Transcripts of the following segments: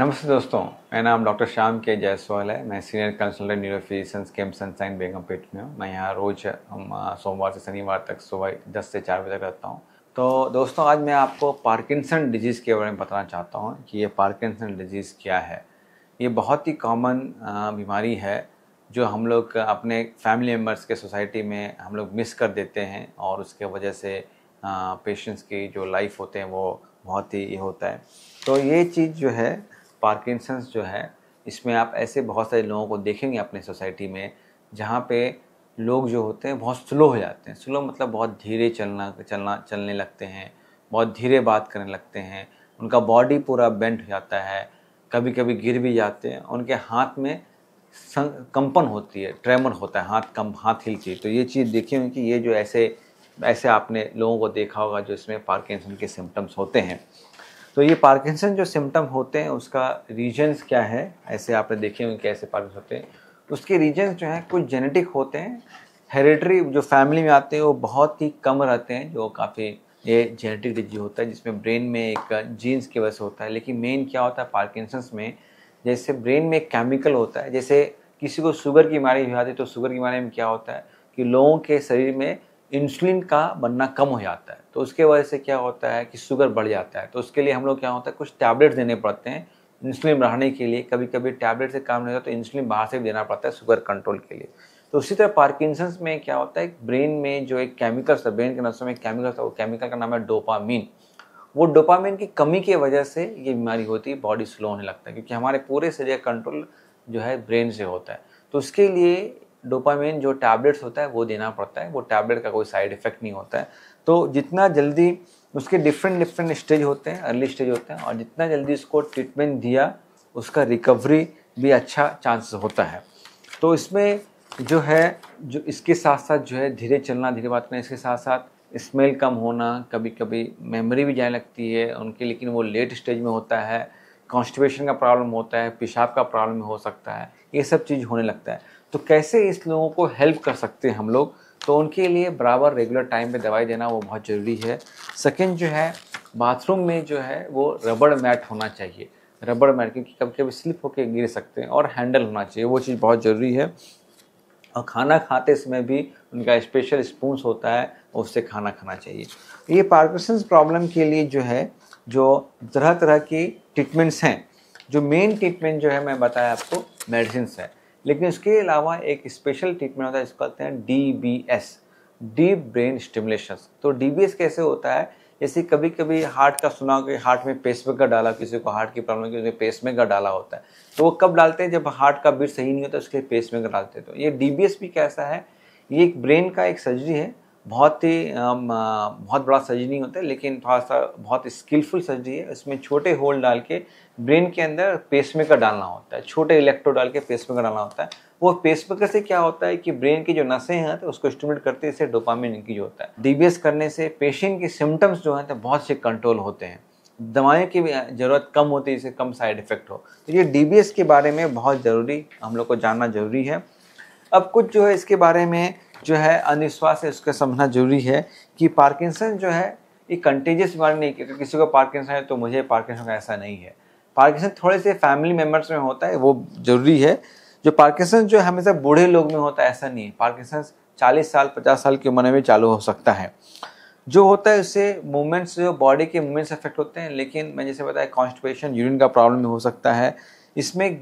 नमस्ते दोस्तों मेरा नाम डॉक्टर श्याम के जायसवाल है मैं senior consultant neurophysician KIMS Sunshine Begumpet में हूँ मैं यहाँ रोज हम सोमवार से शनिवार तक सुबह दस से चार बजे तक रहता हूँ तो दोस्तों आज मैं आपको पार्किंसन डिजीज़ के बारे में बताना चाहता हूँ कि ये पार्किंसन डिजीज़ क्या है ये बहुत ही कॉमन बीमारी है जो हम लोग अपने फैमिली मेम्बर्स के सोसाइटी में हम लोग मिस कर देते हैं और उसके वजह से पेशेंट्स की जो लाइफ होते हैं वो बहुत ही ये होता है तो ये चीज़ जो है पार्किंसंस जो है इसमें आप ऐसे बहुत सारे लोगों को देखेंगे अपने सोसाइटी में जहाँ पे लोग जो होते हैं बहुत स्लो हो जाते हैं स्लो मतलब बहुत धीरे चलना चलना चलने लगते हैं बहुत धीरे बात करने लगते हैं उनका बॉडी पूरा बेंट हो जाता है कभी कभी गिर भी जाते हैं उनके हाथ में कंपन होती है ट्रेमर होता है हाथ कम हाथ हिलती है तो ये चीज़ देखिए कि ये जो ऐसे ऐसे आपने लोगों को देखा होगा जो इसमें पार्किंसन के सिम्टम्स होते हैं तो ये पार्किंसन जो सिम्टम होते हैं उसका रीजन्स क्या है ऐसे आपने देखे होंगे कैसे पार्किंसन होते हैं उसके रीजन्स जो हैं कुछ जेनेटिक होते हैं हेरिटरी जो फैमिली में आते हैं वो बहुत ही कम रहते हैं जो काफ़ी ये जेनेटिक डिजी होता है जिसमें ब्रेन में एक जीन्स की वजह से होता है लेकिन मेन क्या होता है पार्किंसंस में जैसे ब्रेन में एक केमिकल होता है जैसे किसी को शुगर की बीमारी हो जाती है तो शुगर की बीमारी में क्या होता है कि लोगों के शरीर में इंसुलिन का बनना कम हो जाता है तो उसके वजह से क्या होता है कि शुगर बढ़ जाता है तो उसके लिए हम लोग क्या होता है कुछ टैबलेट्स देने पड़ते हैं इंसुलिन बढ़ाने के लिए कभी कभी टैबलेट से काम नहीं होता तो इंसुलिन बाहर से भी देना पड़ता है शुगर कंट्रोल के लिए तो उसी तरह पार्किंसंस में क्या होता है ब्रेन में जो एक केमिकल्स है ब्रेन के नसों में केमिकल्स है वो केमिकल का नाम है डोपामीन वो डोपामीन की कमी की वजह से ये बीमारी होती है बॉडी स्लो होने लगता है क्योंकि हमारे पूरे शरीर का कंट्रोल जो है ब्रेन से होता है तो उसके लिए डोपामिन जो टैबलेट्स होता है वो देना पड़ता है वो टैबलेट का कोई साइड इफेक्ट नहीं होता है तो जितना जल्दी उसके डिफरेंट डिफरेंट स्टेज होते हैं अर्ली स्टेज होते हैं और जितना जल्दी उसको ट्रीटमेंट दिया उसका रिकवरी भी अच्छा चांसेस होता है तो इसमें जो है जो इसके साथ साथ जो है धीरे चलना धीरे बात करना इसके साथ साथ स्मेल कम होना कभी कभी मेमोरी भी जाने लगती है उनके लेकिन वो लेट स्टेज में होता है कॉन्स्टिपेशन का प्रॉब्लम होता है पेशाब का प्रॉब्लम हो सकता है ये सब चीज़ होने लगता है तो कैसे इस लोगों को हेल्प कर सकते हैं हम लोग तो उनके लिए बराबर रेगुलर टाइम पे दवाई देना वो बहुत ज़रूरी है सेकेंड जो है बाथरूम में जो है वो रबड़ मैट होना चाहिए रबड़ मैट क्योंकि कभी कभी स्लिप होकर गिर सकते हैं और हैंडल होना चाहिए वो चीज़ बहुत ज़रूरी है और खाना खाते समय भी उनका स्पेशल स्पूंस होता है उससे खाना खाना चाहिए ये पार्किसंस प्रॉब्लम के लिए जो है जो तरह तरह की ट्रीटमेंट्स हैं जो मेन ट्रीटमेंट जो है मैं बताया आपको मेडिसिन है लेकिन इसके अलावा एक स्पेशल ट्रीटमेंट होता है जिसको कहते हैं D B S deep brain stimulation तो डी बी एस कैसे होता है जैसे कभी कभी हार्ट का सुना कि हार्ट में पेसमेकर डाला किसी को हार्ट की प्रॉब्लम किसी पेसमेकर डाला होता है तो वो कब डालते हैं जब हार्ट का बीट सही नहीं होता उसके पेसमेकर डालते हैं तो ये डी बी एस भी कैसा है ये एक ब्रेन का एक सर्जरी है बहुत ही बहुत बड़ा सर्जरी होता है लेकिन थोड़ा सा बहुत स्किलफुल सर्जरी है उसमें छोटे होल डाल के ब्रेन के अंदर पेसमेकर डालना होता है छोटे इलेक्ट्रो डाल के पेसमेकर डालना होता है वो पेसमेकर से क्या होता है कि ब्रेन की जो नसें हैं तो उसको स्टिमुलेट करते इसे इससे डोपामिन जो होता है डीबीएस करने से पेशेंट के सिम्टम्स जो हैं तो बहुत से कंट्रोल होते हैं दवाएं की ज़रूरत कम होती है इसे कम साइड इफेक्ट हो तो ये डी के बारे में बहुत ज़रूरी हम लोग को जानना ज़रूरी है अब कुछ जो है इसके बारे में जो है अनिश्वास है उसका समझना जरूरी है कि पार्किंसन जो है ये कंटेजियस बीमारी नहीं क्योंकि किसी को पार्किंसन है तो मुझे पार्किंसन का ऐसा नहीं है पार्किंसन थोड़े से फैमिली मेम्बर्स में होता है वो जरूरी है जो पार्किंसन जो हमेशा बूढ़े लोग में होता है ऐसा नहीं है पार्किंसन चालीस साल पचास साल की उम्र में चालू हो सकता है जो होता है उससे मूवमेंट्स जो बॉडी के मूवमेंट्स अफेक्ट होते हैं लेकिन मैं जैसे बताया कॉन्स्टिपेशन यूरिन का प्रॉब्लम हो सकता है इसमें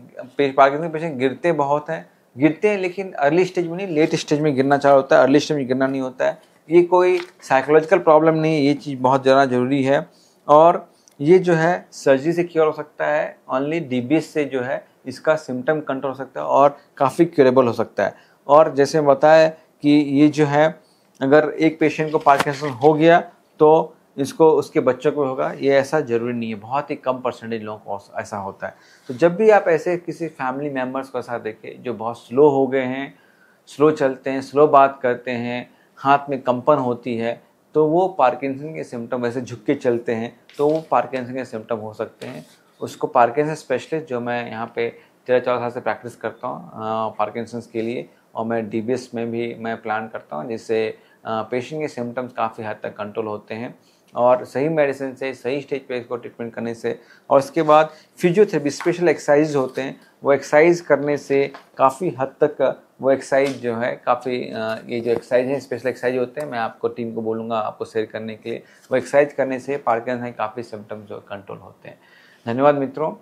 पार्किंसन पेशेंट गिरते बहुत हैं गिरते हैं लेकिन अर्ली स्टेज में नहीं लेट स्टेज में गिरना चाह होता है अर्ली स्टेज में गिरना नहीं होता है ये कोई साइकोलॉजिकल प्रॉब्लम नहीं है ये चीज़ बहुत ज़्यादा ज़रूरी है और ये जो है सर्जरी से क्योर हो सकता है ओनली डी से जो है इसका सिम्टम कंट्रोल हो सकता है और काफ़ी क्योरेबल हो सकता है और जैसे बताया कि ये जो है अगर एक पेशेंट को पार्किंसन हो गया तो इसको उसके बच्चों को होगा ये ऐसा ज़रूरी नहीं है बहुत ही कम परसेंटेज लोगों को ऐसा होता है तो जब भी आप ऐसे किसी फैमिली मेम्बर्स को ऐसा देखें जो बहुत स्लो हो गए हैं स्लो चलते हैं स्लो बात करते हैं हाथ में कंपन होती है तो वो पार्किंसन के सिम्टम वैसे झुक के चलते हैं तो वो पार्किंसन के सिम्टम हो सकते हैं उसको पार्किंसन स्पेशलिस्ट जो मैं यहाँ पे तेरह चौदह साल से प्रैक्टिस करता हूँ पार्किंसन के लिए और मैं डी में भी मैं प्लान करता हूँ जिससे पेशेंट के सिम्टम्स काफ़ी हद तक कंट्रोल होते हैं और सही मेडिसिन से सही स्टेज पे इसको ट्रीटमेंट करने से और इसके बाद फिजियोथेरेपी स्पेशल एक्सरसाइज होते हैं वो एक्सरसाइज करने से काफ़ी हद तक वो एक्सरसाइज जो है काफ़ी ये जो एक्सरसाइज है स्पेशल एक्सरसाइज होते हैं मैं आपको टीम को बोलूँगा आपको शेयर करने के लिए वो एक्सरसाइज करने से पार्किंसन काफ़ी सिम्टम्स जो कंट्रोल होते हैं धन्यवाद मित्रों